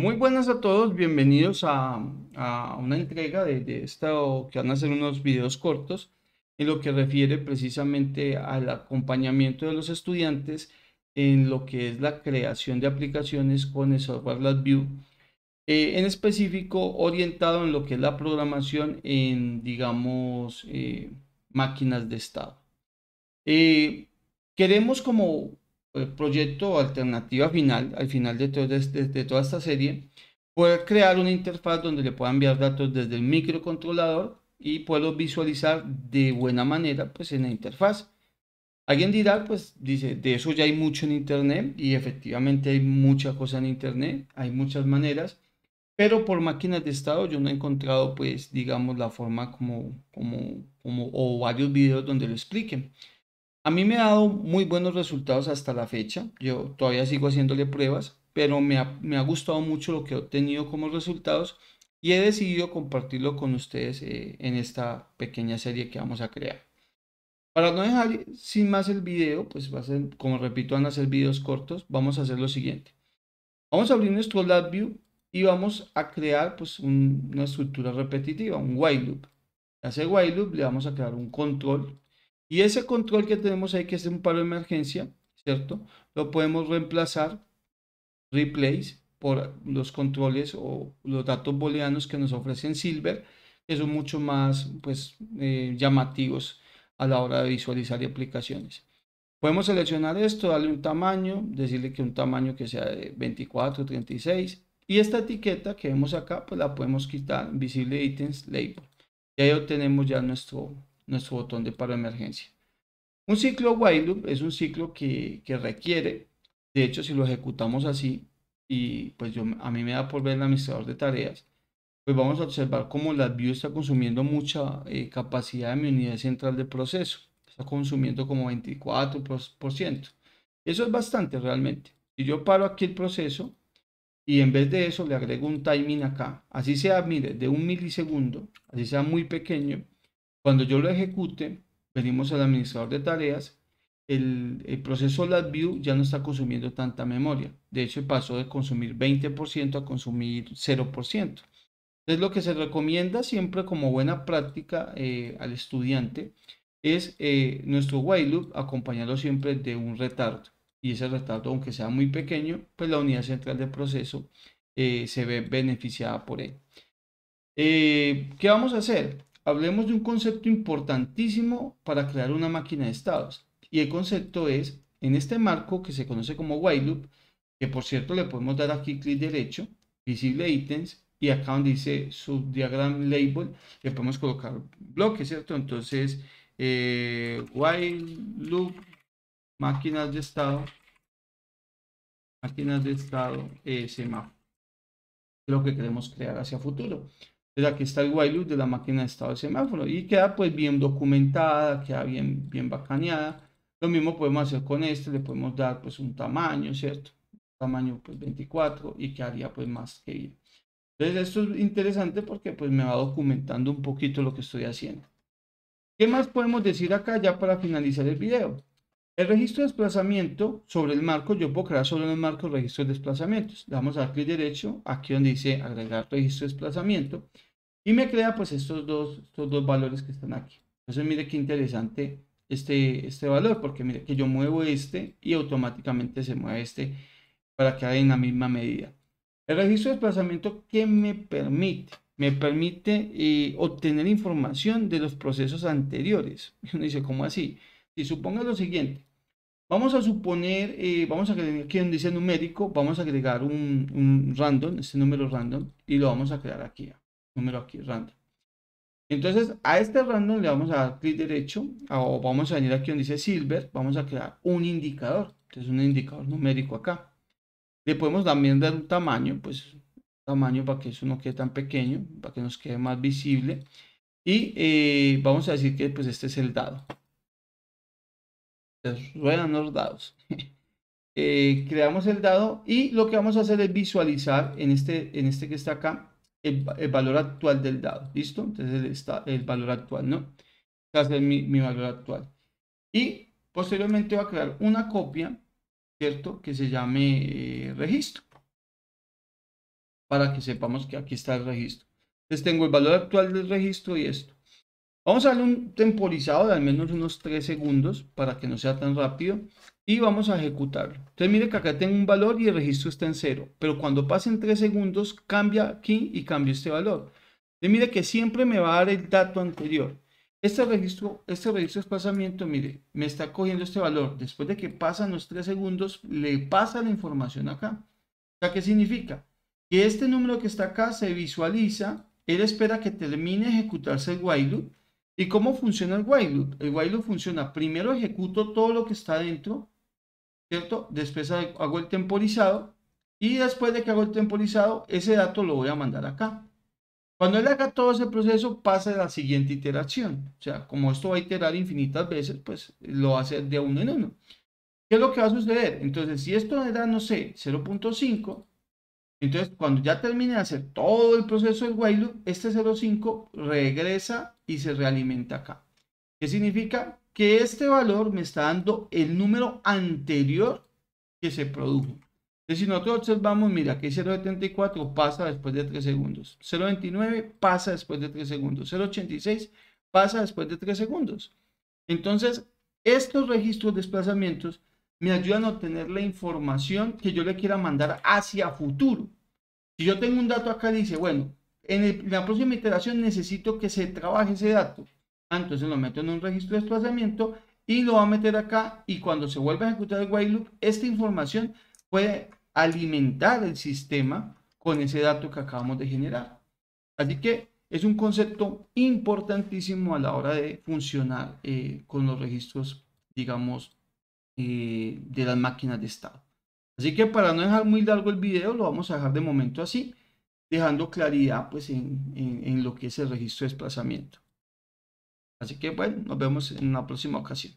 Muy buenas a todos, bienvenidos a, una entrega de, de esto que van a ser unos videos cortos en lo que refiere precisamente al acompañamiento de los estudiantes en lo que es la creación de aplicaciones con el software LabVIEW, eh, en específico orientado en lo que es la programación en, digamos, eh, máquinas de estado. Eh, queremos como eh, proyecto o alternativa final, al final de, toda esta serie, poder crear una interfaz donde le pueda enviar datos desde el microcontrolador y puedo visualizar de buena manera pues en la interfaz. Alguien dirá, pues dice, de eso ya hay mucho en Internet y efectivamente hay mucha cosa en Internet, hay muchas maneras, pero por máquinas de estado yo no he encontrado pues digamos la forma como, como, como o varios videos donde lo expliquen. A mí me ha dado muy buenos resultados hasta la fecha. Yo todavía sigo haciéndole pruebas, pero me ha, gustado mucho lo que he obtenido como resultados y he decidido compartirlo con ustedes eh, en esta pequeña serie que vamos a crear. Para no dejar sin más el video, pues como repito, van a ser videos cortos, vamos a hacer lo siguiente. Vamos a abrir nuestro LabVIEW y vamos a crear pues una estructura repetitiva, un while loop. Hace while loop le vamos a crear un control y ese control que tenemos ahí, que es un paro de emergencia, ¿cierto? Lo podemos reemplazar, replace, por los controles o los datos booleanos que nos ofrecen Silver, que son mucho más pues, eh, llamativos a la hora de visualizar aplicaciones. Podemos seleccionar esto, darle un tamaño, decirle que un tamaño que sea de 24, 36. Y esta etiqueta que vemos acá, pues la podemos quitar, visible items label. Y ahí obtenemos ya nuestro nuestro botón de paro de emergencia. Un ciclo while loop es un ciclo que, requiere, de hecho si lo ejecutamos así, y pues yo, a mí me da por ver el administrador de tareas, pues vamos a observar cómo la view está consumiendo mucha eh, capacidad de mi unidad central de proceso. Está consumiendo como 24%. Eso es bastante realmente. Si yo paro aquí el proceso y en vez de eso le agrego un timing acá, así sea, mire, de un milisegundo, así sea muy pequeño, cuando yo lo ejecute, venimos al administrador de tareas, el, proceso LabVIEW ya no está consumiendo tanta memoria. De hecho, pasó de consumir 20% a consumir 0%. Entonces, lo que se recomienda siempre como buena práctica eh, al estudiante es eh, nuestro while loop acompañarlo siempre de un retardo. Y ese retardo, aunque sea muy pequeño, pues la unidad central de proceso eh, se ve beneficiada por él. ¿Qué vamos a hacer? hablemos de un concepto importantísimo para crear una máquina de estados. Y el concepto es, en este marco que se conoce como while loop, que por cierto le podemos dar aquí clic derecho, visible items y acá donde dice subdiagram label, le podemos colocar bloques ¿cierto? Entonces, eh, while loop, máquinas de estado, máquinas de estado, eh, Lo que queremos crear hacia futuro que aquí está el while loop de la máquina de estado de semáforo y queda pues bien documentada, queda bien, bien bacaneada. Lo mismo podemos hacer con este, le podemos dar pues un tamaño, ¿cierto? Tamaño pues 24 y quedaría pues más que bien. Entonces esto es interesante porque pues me va documentando un poquito lo que estoy haciendo. ¿Qué más podemos decir acá ya para finalizar el video? El registro de desplazamiento sobre el marco, yo puedo crear sobre el marco registro de desplazamientos. Le damos clic derecho, aquí donde dice agregar registro de desplazamiento y me crea pues estos dos, dos valores que están aquí. Entonces mire qué interesante este, este valor, porque mire que yo muevo este y automáticamente se mueve este para que haya en la misma medida. El registro de desplazamiento que me permite, me permite eh, obtener información de los procesos anteriores. uno dice, ¿cómo así? Si suponga lo siguiente, vamos a suponer, eh, vamos a agregar aquí donde dice numérico, vamos a agregar un, un random, este número random, y lo vamos a crear aquí número aquí random. Entonces a este random le vamos a dar clic derecho o vamos a venir aquí donde dice silver, vamos a crear un indicador, entonces un indicador numérico acá. Le podemos también dar un tamaño, pues tamaño para que eso no quede tan pequeño, para que nos quede más visible. Y eh, vamos a decir que pues este es el dado. Entonces, ruedan los dados. Eh, creamos el dado y lo que vamos a hacer es visualizar en este, en este que está acá el, valor actual del dado, ¿listo? Entonces está el valor actual, ¿no? Este mi, valor actual. Y posteriormente va a crear una copia, ¿cierto? Que se llame eh, registro. Para que sepamos que aquí está el registro. Entonces tengo el valor actual del registro y esto. Vamos a darle un temporizado de al menos unos 3 segundos para que no sea tan rápido y vamos a ejecutarlo. Entonces mire que acá tengo un valor y el registro está en cero, pero cuando pasen tres segundos cambia aquí y cambia este valor. Entonces mire que siempre me va a dar el dato anterior. Este registro, este registro de desplazamiento, mire, me está cogiendo este valor. Después de que pasan los tres segundos, le pasa la información acá. O sea, ¿qué significa? Que este número que está acá se visualiza, él espera que termine ejecutarse el while loop. ¿Y cómo funciona el while loop? El while loop funciona, primero ejecuto todo lo que está dentro ¿cierto? Después hago el temporizado y después de que hago el temporizado, ese dato lo voy a mandar acá. Cuando él haga todo ese proceso, pasa la siguiente iteración. O sea, como esto va a iterar infinitas veces, pues lo va a hacer de uno en uno. ¿Qué es lo que va a suceder? Entonces, si esto era, no sé, 0.5, entonces cuando ya termine de hacer todo el proceso del while loop, este 0.5 regresa y se realimenta acá. ¿Qué significa? que este valor me está dando el número anterior que se produjo. si nosotros observamos, mira, que 0.74 pasa después de 3 segundos. 0.29 pasa después de 3 segundos. 0.86 pasa después de 3 segundos. Entonces, estos registros de desplazamientos me ayudan a obtener la información que yo le quiera mandar hacia futuro. Si yo tengo un dato acá, dice, bueno, en la próxima iteración necesito que se trabaje ese dato. Ah, entonces lo meto en un registro de desplazamiento y lo va a meter acá y cuando se vuelva a ejecutar el while loop, esta información puede alimentar el sistema con ese dato que acabamos de generar. Así que es un concepto importantísimo a la hora de funcionar eh, con los registros, digamos, eh, de las máquinas de estado. Así que para no dejar muy largo el video, lo vamos a dejar de momento así, dejando claridad pues, en lo que es el registro de desplazamiento. Así que bueno, nos vemos en la próxima ocasión.